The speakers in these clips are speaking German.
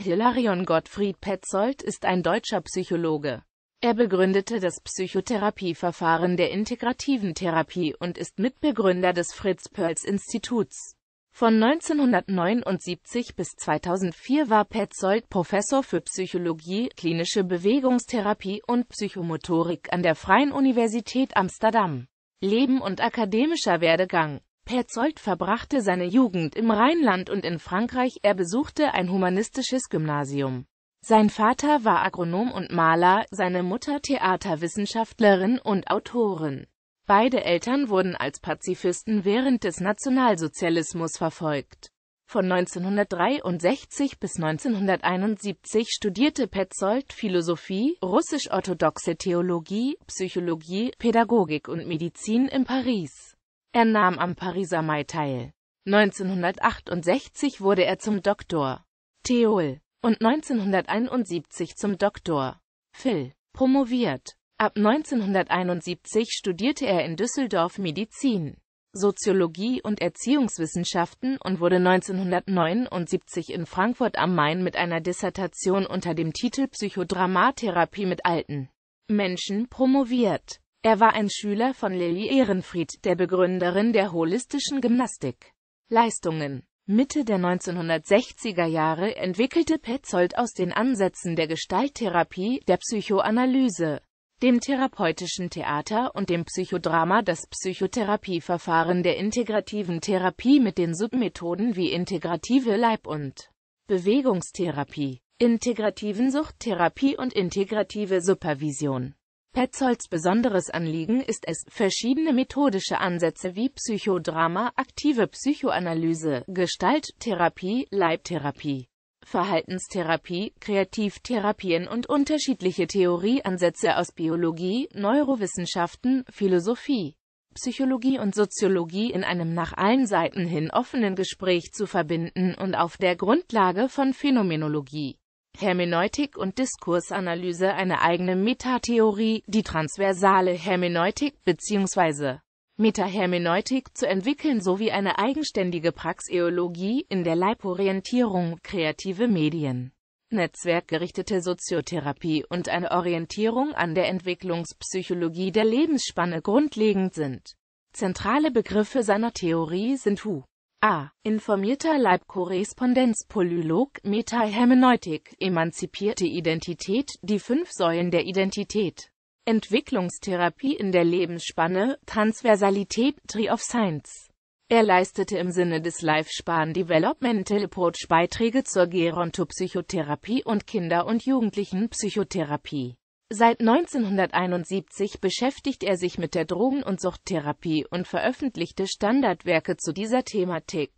Hilarion Gottfried Petzold ist ein deutscher Psychologe. Er begründete das Psychotherapieverfahren der integrativen Therapie und ist Mitbegründer des Fritz-Perls-Instituts. Von 1979 bis 2004 war Petzold Professor für Psychologie, klinische Bewegungstherapie und Psychomotorik an der Freien Universität Amsterdam. Leben und akademischer Werdegang Petzold verbrachte seine Jugend im Rheinland und in Frankreich, er besuchte ein humanistisches Gymnasium. Sein Vater war Agronom und Maler, seine Mutter Theaterwissenschaftlerin und Autorin. Beide Eltern wurden als Pazifisten während des Nationalsozialismus verfolgt. Von 1963 bis 1971 studierte Petzold Philosophie, russisch-orthodoxe Theologie, Psychologie, Pädagogik und Medizin in Paris. Er nahm am Pariser Mai teil. 1968 wurde er zum Doktor Theol und 1971 zum Doktor Phil promoviert. Ab 1971 studierte er in Düsseldorf Medizin, Soziologie und Erziehungswissenschaften und wurde 1979 in Frankfurt am Main mit einer Dissertation unter dem Titel Psychodramatherapie mit alten Menschen promoviert er war ein Schüler von Lilly Ehrenfried, der Begründerin der holistischen Gymnastik. Leistungen Mitte der 1960er Jahre entwickelte Petzold aus den Ansätzen der Gestalttherapie, der Psychoanalyse, dem therapeutischen Theater und dem Psychodrama das Psychotherapieverfahren der integrativen Therapie mit den Submethoden wie integrative Leib- und Bewegungstherapie, integrativen Suchttherapie und integrative Supervision. Petzolds besonderes Anliegen ist es, verschiedene methodische Ansätze wie Psychodrama, aktive Psychoanalyse, Gestalttherapie, Leibtherapie, Verhaltenstherapie, Kreativtherapien und unterschiedliche Theorieansätze aus Biologie, Neurowissenschaften, Philosophie, Psychologie und Soziologie in einem nach allen Seiten hin offenen Gespräch zu verbinden und auf der Grundlage von Phänomenologie Hermeneutik und Diskursanalyse eine eigene Metatheorie, die transversale Hermeneutik bzw. Metahermeneutik zu entwickeln sowie eine eigenständige Praxeologie in der Leiborientierung, kreative Medien, netzwerkgerichtete Soziotherapie und eine Orientierung an der Entwicklungspsychologie der Lebensspanne grundlegend sind. Zentrale Begriffe seiner Theorie sind Hu, A. Informierter Leibkorrespondenz Polylog, Metahermeneutik, emanzipierte Identität, die fünf Säulen der Identität. Entwicklungstherapie in der Lebensspanne, Transversalität, Tree of Science. Er leistete im Sinne des Life-Span Developmental Approach Beiträge zur Gerontopsychotherapie und Kinder- und Jugendlichenpsychotherapie. Seit 1971 beschäftigt er sich mit der Drogen- und Suchttherapie und veröffentlichte Standardwerke zu dieser Thematik.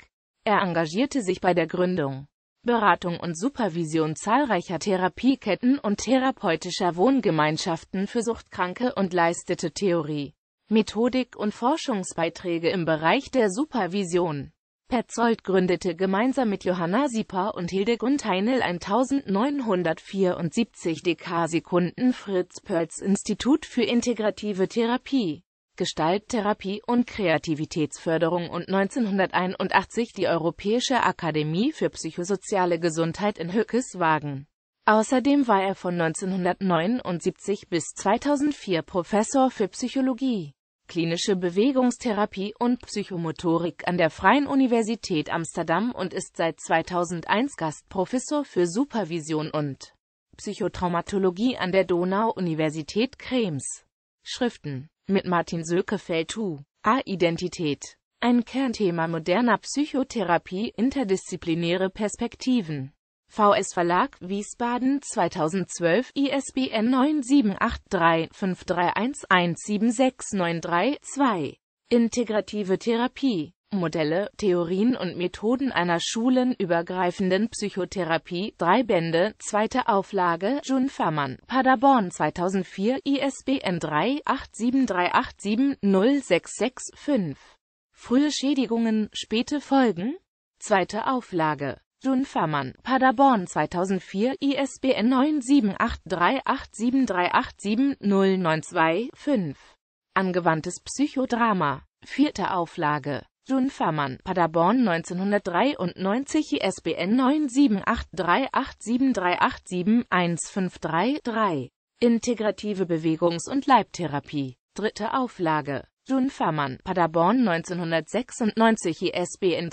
Er engagierte sich bei der Gründung, Beratung und Supervision zahlreicher Therapieketten und therapeutischer Wohngemeinschaften für Suchtkranke und leistete Theorie, Methodik und Forschungsbeiträge im Bereich der Supervision. Petzold gründete gemeinsam mit Johanna Sieper und Hildegund Heinel 1974 dk Sekunden Fritz Perls Institut für Integrative Therapie, Gestalttherapie und Kreativitätsförderung und 1981 die Europäische Akademie für psychosoziale Gesundheit in Höckeswagen. Außerdem war er von 1979 bis 2004 Professor für Psychologie klinische Bewegungstherapie und Psychomotorik an der Freien Universität Amsterdam und ist seit 2001 Gastprofessor für Supervision und Psychotraumatologie an der Donau-Universität Krems. Schriften mit Martin Sökefeld U. A. Identität. Ein Kernthema moderner Psychotherapie, interdisziplinäre Perspektiven. VS Verlag, Wiesbaden 2012, ISBN 9783 531 2 Integrative Therapie Modelle, Theorien und Methoden einer schulenübergreifenden Psychotherapie, 3 Bände, zweite Auflage, Jun Fammann, Paderborn 2004, ISBN 3 0665 Frühe Schädigungen, späte Folgen, zweite Auflage. Jun Fahmann, Paderborn 2004, ISBN 9783873870925-5. Angewandtes Psychodrama. Vierte Auflage. Jun Fahmann, Paderborn 1993, ISBN 9783873871533. Integrative Bewegungs- und Leibtherapie. Dritte Auflage. Jun Fahrmann, Paderborn 1996 ISBN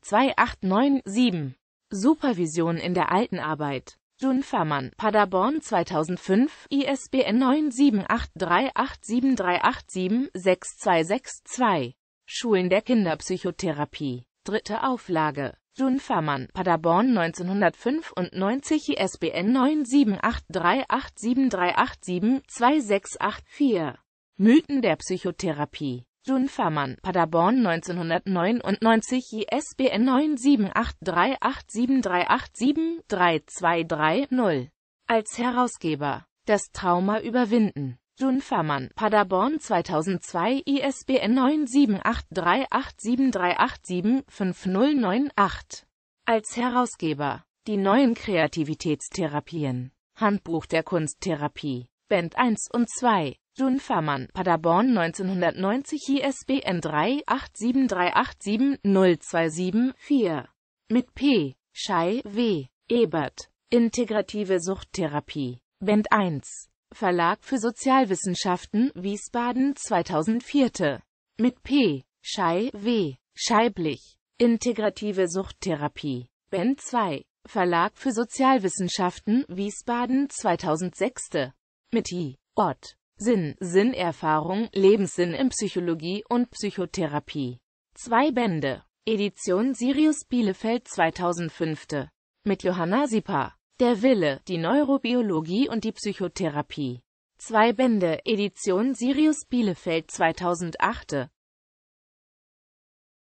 3-87387-2897. Supervision in der alten Arbeit. Jun Fahrmann, Paderborn 2005, ISBN 978387387-6262. Schulen der Kinderpsychotherapie. Dritte Auflage. Jun Fahrmann, Paderborn 1995, ISBN 978387387-2684. Mythen der Psychotherapie. Jun Fahmann, Paderborn 1999, ISBN 9783873873230. Als Herausgeber. Das Trauma überwinden. Jun Fahmann, Paderborn 2002, ISBN 9783873875098. Als Herausgeber. Die neuen Kreativitätstherapien. Handbuch der Kunsttherapie. Band 1 und 2. Jun Fahrmann, Paderborn 1990 ISBN 3873870274. Mit P. Schei W. Ebert. Integrative Suchttherapie. Band 1. Verlag für Sozialwissenschaften, Wiesbaden 2004. Mit P. Schei W. Scheiblich. Integrative Suchttherapie. Band 2. Verlag für Sozialwissenschaften, Wiesbaden 2006. Mit I. Ott. Sinn, Sinnerfahrung, Lebenssinn in Psychologie und Psychotherapie. Zwei Bände. Edition Sirius Bielefeld 2005. Mit Johanna Sipa. Der Wille, die Neurobiologie und die Psychotherapie. Zwei Bände. Edition Sirius Bielefeld 2008.